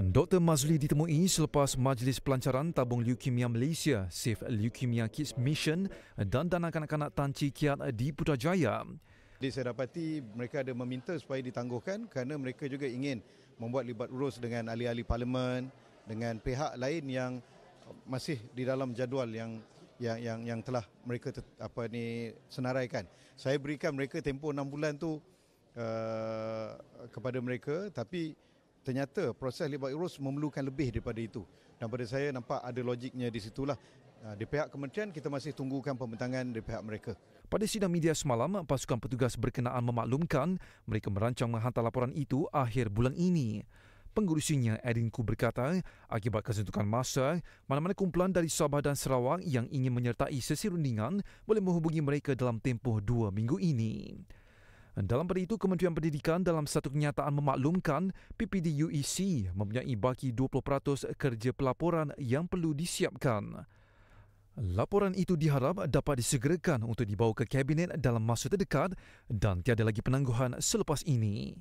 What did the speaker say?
Dr. Mazli ditemui selepas Majlis Pelancaran Tabung Leukemia Malaysia Save Leukemia Kids Mission dan Dana Kanak-Kanak Tan Kiat di Putrajaya. Jadi saya dapati mereka ada meminta supaya ditangguhkan kerana mereka juga ingin membuat libat urus dengan ahli-ahli parlimen, dengan pihak lain yang masih di dalam jadual yang yang yang, yang telah mereka apa ni senaraikan. Saya berikan mereka tempoh 6 bulan tu uh, kepada mereka tapi ternyata proses libat urus memerlukan lebih daripada itu. Dan pada saya nampak ada logiknya di situlah. Ah, di pihak kementerian kita masih tunggukan pembentangan di pihak mereka. Pada sidang media semalam, pasukan petugas berkenaan memaklumkan mereka merancang menghantar laporan itu akhir bulan ini. Pengurusinya Erin Ku berkata, akibat kesentukan masa, mana-mana kumpulan dari Sabah dan Sarawak yang ingin menyertai sesi rundingan boleh menghubungi mereka dalam tempoh dua minggu ini. Dalam pada itu, Kementerian Pendidikan dalam satu kenyataan memaklumkan PPD UEC mempunyai baki 20% kerja pelaporan yang perlu disiapkan. Laporan itu diharap dapat disegerakan untuk dibawa ke Kabinet dalam masa terdekat dan tiada lagi penangguhan selepas ini.